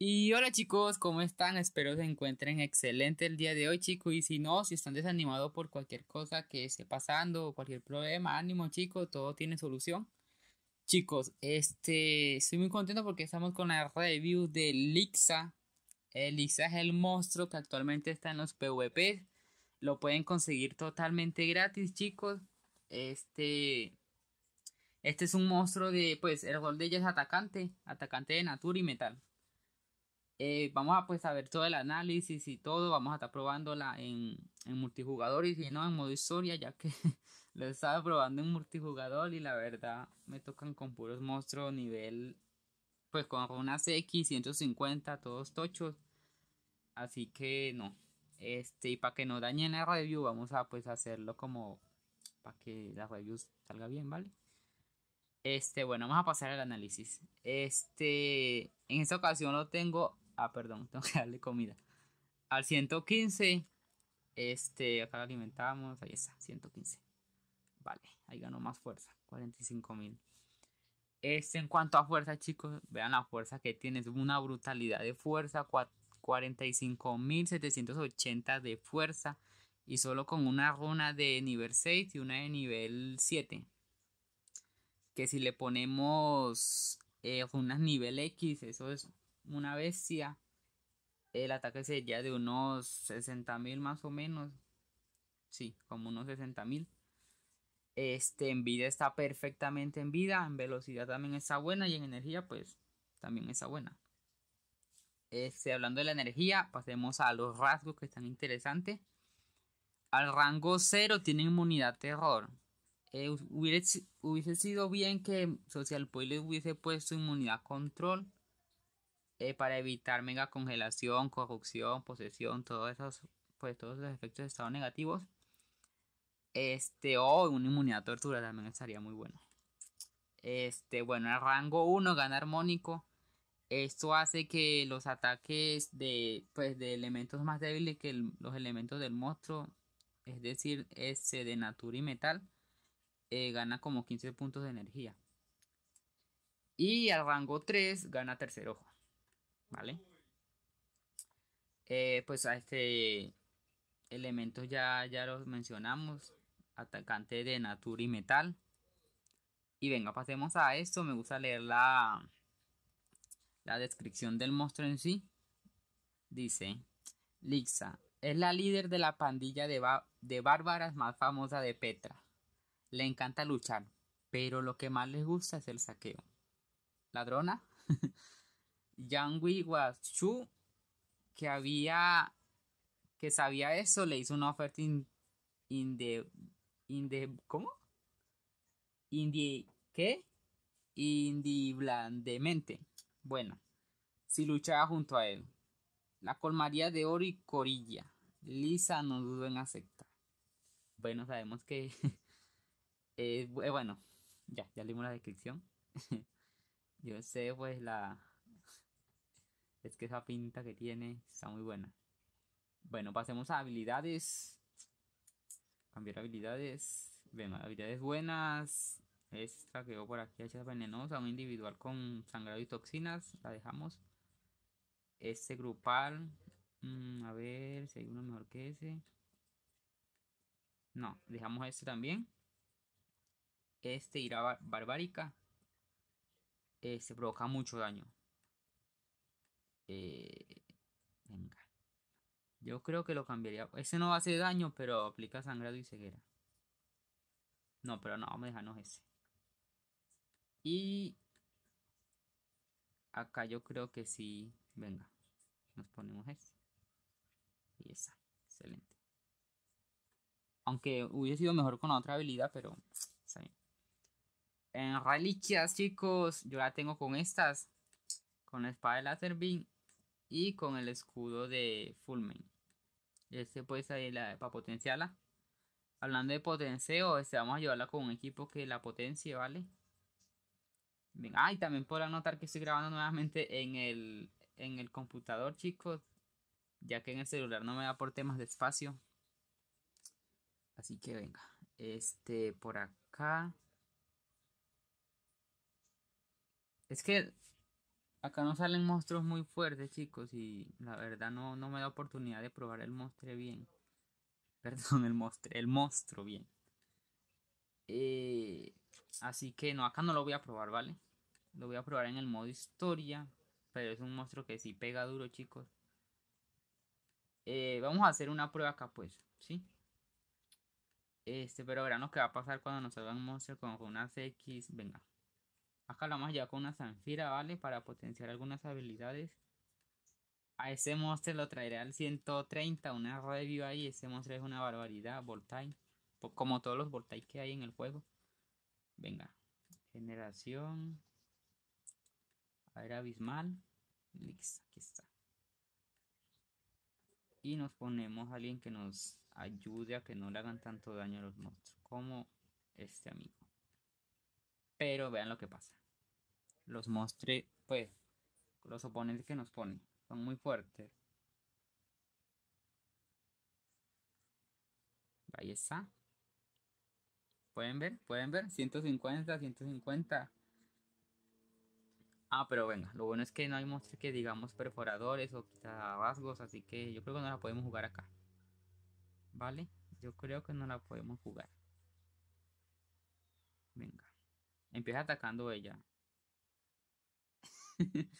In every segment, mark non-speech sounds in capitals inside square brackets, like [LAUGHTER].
Y hola chicos, ¿cómo están? Espero se encuentren excelente el día de hoy chicos y si no, si están desanimados por cualquier cosa que esté pasando o cualquier problema, ánimo chicos, todo tiene solución. Chicos, este, estoy muy contento porque estamos con la review de Lixa. Eh, Lixa es el monstruo que actualmente está en los PvP. Lo pueden conseguir totalmente gratis chicos. Este, este es un monstruo de, pues el rol de ella es atacante, atacante de natura y metal. Eh, vamos a pues a ver todo el análisis y todo. Vamos a estar probándola en, en multijugador y si no en modo historia, ya que [LAUGHS] lo estaba probando en multijugador y la verdad me tocan con puros monstruos nivel, pues con unas X 150, todos tochos. Así que no. Este, y para que no dañen la review, vamos a pues hacerlo como para que la review salga bien, ¿vale? Este, bueno, vamos a pasar al análisis. Este, en esta ocasión lo tengo Ah, perdón, [LAUGHS] tengo que darle comida. Al 115, este, acá lo alimentamos, ahí está, 115. Vale, ahí ganó más fuerza, 45.000 Este, en cuanto a fuerza, chicos, vean la fuerza que tiene, es una brutalidad de fuerza, 45.780 de fuerza y solo con una runa de nivel 6 y una de nivel 7. Que si le ponemos eh, runas nivel X, eso es una bestia. El ataque sería de unos 60.000 más o menos. Sí, como unos 60.000... Este, en vida está perfectamente en vida. En velocidad también está buena. Y en energía, pues, también está buena. Este, hablando de la energía, pasemos a los rasgos que están interesantes. Al rango 0 tiene inmunidad terror. Eh, hubiese, sido bien que Social Poil hubiese puesto inmunidad control. Eh, para evitar mega congelación, corrupción, posesión, todos esos, pues todos los efectos de estado negativos. Este, o una inmunidad tortura también estaría muy bueno. Este, bueno, el rango 1 gana armónico. Esto hace que los ataques de, pues, de elementos más débiles que los elementos del monstruo, es decir, ese de natura y metal, eh, gana como 15 puntos de energía. Y al rango 3 gana tercer ojo. ¿vale? Eh, pues a este elemento ya, ya los mencionamos, atacante de natura y metal. Y venga, pasemos a esto, me gusta leer la, descripción del monstruo en sí. Dice, Lixa es la líder de la pandilla de, de bárbaras más famosa de Petra. Le encanta luchar, pero lo que más le gusta es el saqueo. Ladrona. [LAUGHS] Yangui Guachu, que había, que sabía eso, le hizo una oferta in, ¿cómo? Indie, ¿qué? Indiblandemente. Bueno, si luchaba junto a él. La colmaría de oro y corilla. Lisa no dudó en aceptar. Bueno, sabemos que... [LAUGHS] Eh, eh, bueno, ya, ya leímos la descripción. [LAUGHS] Yo sé pues la, es que esa pinta que tiene está muy buena. Bueno, pasemos a habilidades. Cambiar habilidades. Venga, habilidades buenas. Esta veo por aquí, hacha venenosa. Un individual con sangrado y toxinas. La dejamos. Este grupal. Mm, a ver si hay uno mejor que ese. No, dejamos este también. Este irá barbárica. Este provoca mucho daño. Eh, venga. Yo creo que lo cambiaría. Ese no hace daño, pero aplica sangrado y ceguera. No, pero no, vamos a dejarnos ese. Y acá yo creo que sí. Venga, nos ponemos ese. Y esa, excelente. Aunque hubiese sido mejor con otra habilidad, pero está En reliquias, chicos, yo la tengo con estas. Con la espada de Laterbin y con el escudo de Fulmen. Este puede salir la, para potenciarla. Hablando de potenseo, este, vamos a llevarla con un equipo que la potencie, ¿vale? Venga, Ah, y también podrán notar que estoy grabando nuevamente en el, en el computador, chicos. Ya que en el celular no me da por temas de espacio. Así que venga. Este, por acá. Es que Acá no salen monstruos muy fuertes, chicos, y la verdad no, me da oportunidad de probar el monstruo bien. [LAUGHS] Perdón, el monstruo, el monstruo bien. Eh, así que no, acá no lo voy a probar, ¿vale? Lo voy a probar en el modo historia, pero es un monstruo que sí pega duro, chicos. Eh, vamos a hacer una prueba acá, pues, ¿sí? Este, pero verán lo que va a pasar cuando nos salga un monstruo con, con unas X. Venga. Acá la vamos ya con una Zanfira, ¿vale? Para potenciar algunas habilidades. A ese monstruo lo traeré al 130, una review ahí. Ese monstruo es una barbaridad, Voltaic, Como todos los voltajes que hay en el juego. Venga, generación. A ver, abismal. Listo, aquí está. Y nos ponemos a alguien que nos ayude a que no le hagan tanto daño a los monstruos. Como este amigo. Pero vean lo que pasa. Los monstruos. pues, los oponentes que nos ponen son muy fuertes. Ahí está. ¿Pueden ver? ¿Pueden ver? 150, 150. Ah, pero venga, lo bueno es que no hay monstruos que digamos perforadores o vasgos, así que yo creo que no la podemos jugar acá. ¿Vale? Yo creo que no la podemos jugar. Venga. Empieza atacando ella. [LAUGHS]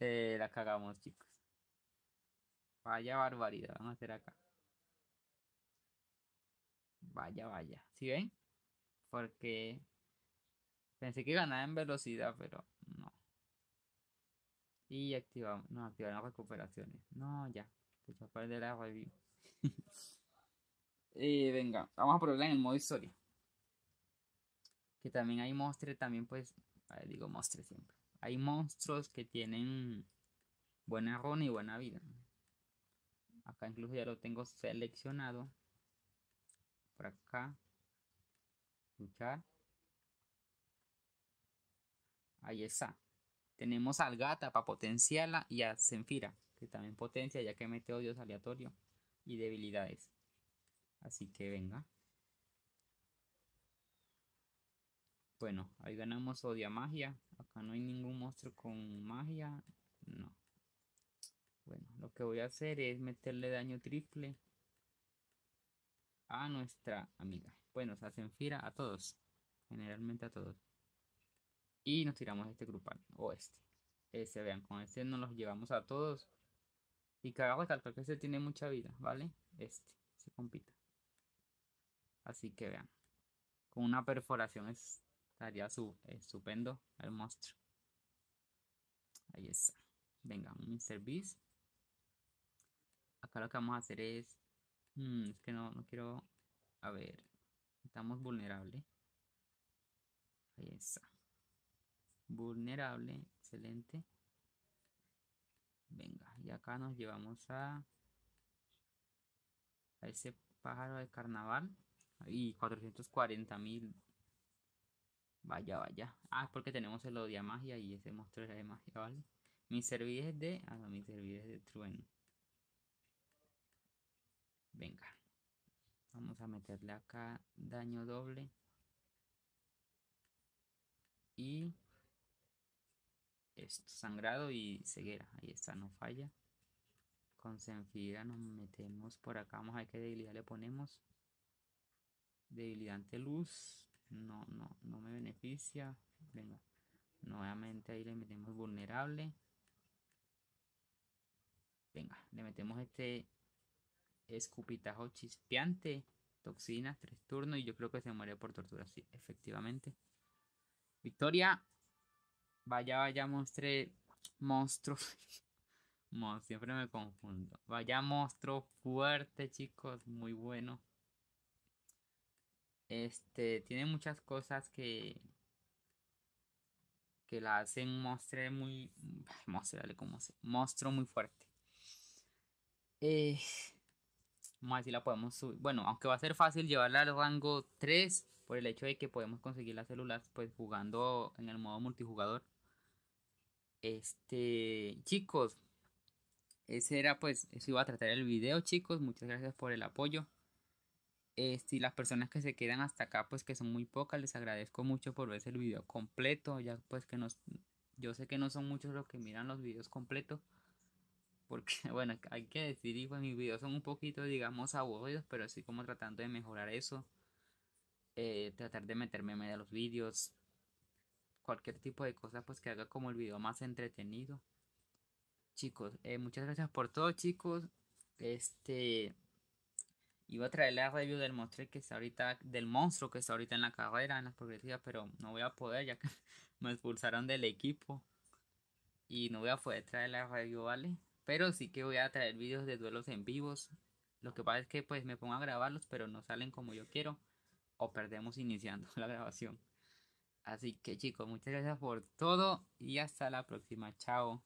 Eh, la cagamos, chicos. Vaya barbaridad, vamos a hacer acá. Vaya, vaya. ¿Sí ven? Porque pensé que ganaba en velocidad, pero no. Y activamos, no, activar las recuperaciones. No, ya. Te voy a perder la review. y [LAUGHS] eh, venga, vamos a probarla en el modo historia también hay monstruos, también pues, eh, digo monstruos siempre. Hay monstruos que tienen buena runa y buena vida. Acá incluso ya lo tengo seleccionado. Por acá. Luchar. Ahí está. Tenemos al gata para potenciarla y a Zenfira, que también potencia ya que mete odios aleatorio y debilidades. Así que venga. Bueno, ahí ganamos Odia Magia. Acá no hay ningún monstruo con magia. No. Bueno, lo que voy a hacer es meterle daño triple a nuestra amiga. Bueno, se hacen fira a todos. Generalmente a todos. Y nos tiramos este grupal. O este. Ese, vean, con este nos los llevamos a todos. Y cagamos de que este tiene mucha vida, ¿vale? Este, se compita. Así que vean. Con una perforación es Estaría su, eh, estupendo el monstruo. Ahí está. Venga, un service Acá lo que vamos a hacer es... Mm, es que no, no quiero... A ver. Estamos vulnerable. Ahí está. Vulnerable. Excelente. Venga, y acá nos llevamos a... A ese pájaro de carnaval. Y 440 mil Vaya, vaya. Ah, es porque tenemos el odia magia y ese monstruo era de magia, ¿vale? Mi servidor es de. Ah, no, mi servidor es de trueno. Venga. Vamos a meterle acá daño doble. Y. Esto, sangrado y ceguera. Ahí está, no falla. Con Senfira nos metemos por acá. Vamos a ver qué debilidad le ponemos. Debilidad ante luz no, no, no me beneficia. Venga, nuevamente ahí le metemos vulnerable. Venga, le metemos este escupitajo chispeante, toxinas, tres turnos y yo creo que se muere por tortura, sí, efectivamente. Victoria, vaya, vaya, monstruo, [LAUGHS] monstruo, siempre me confundo. Vaya monstruo fuerte, chicos, muy bueno. Este, tiene muchas cosas que que la hacen monstruo muy monstruo, como monstruo muy fuerte. Eh, vamos a ver si la podemos subir. Bueno, aunque va a ser fácil llevarla al rango 3 por el hecho de que podemos conseguir las células pues jugando en el modo multijugador. Este, chicos, ese era pues, eso iba a tratar el video, chicos. Muchas gracias por el apoyo. Eh, si las personas que se quedan hasta acá, pues que son muy pocas, les agradezco mucho por ver el video completo. Ya pues que nos, yo sé que no son muchos los que miran los videos completos. Porque [LAUGHS] bueno, hay que decir, y pues mis videos son un poquito, digamos, aburridos, pero así como tratando de mejorar eso. Eh, tratar de meterme en medio de los videos. Cualquier tipo de cosa, pues que haga como el video más entretenido. Chicos, eh, muchas gracias por todo, chicos. Este, voy a traer la review del monstruo que está ahorita, del monstruo que está ahorita en la carrera, en las progresivas, pero no voy a poder ya que [LAUGHS] me expulsaron del equipo. Y no voy a poder traer la review, ¿vale? Pero sí que voy a traer videos de duelos en vivos. Lo que pasa es que pues me pongo a grabarlos, pero no salen como yo quiero. O perdemos iniciando [LAUGHS] la grabación. Así que chicos, muchas gracias por todo y hasta la próxima. Chao.